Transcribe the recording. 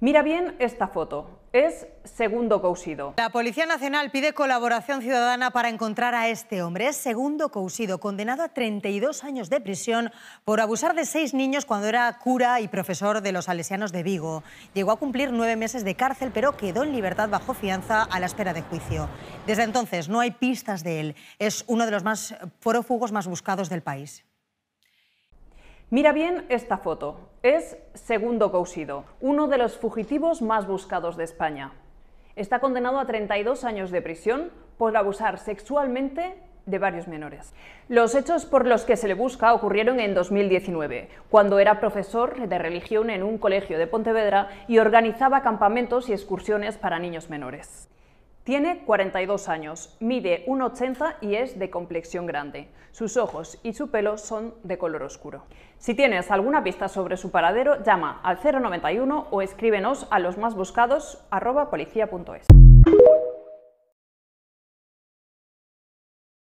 Mira bien esta foto. Es Segundo Cousido. La Policía Nacional pide colaboración ciudadana para encontrar a este hombre. Es Segundo Cousido, condenado a 32 años de prisión por abusar de seis niños cuando era cura y profesor de los Salesianos de Vigo. Llegó a cumplir nueve meses de cárcel, pero quedó en libertad bajo fianza a la espera de juicio. Desde entonces no hay pistas de él. Es uno de los más prófugos más buscados del país. Mira bien esta foto. Es Segundo Cousido, uno de los fugitivos más buscados de España. Está condenado a 32 años de prisión por abusar sexualmente de varios menores. Los hechos por los que se le busca ocurrieron en 2019, cuando era profesor de religión en un colegio de Pontevedra y organizaba campamentos y excursiones para niños menores. Tiene 42 años, mide 1,80 y es de complexión grande. Sus ojos y su pelo son de color oscuro. Si tienes alguna pista sobre su paradero, llama al 091 o escríbenos a los más buscados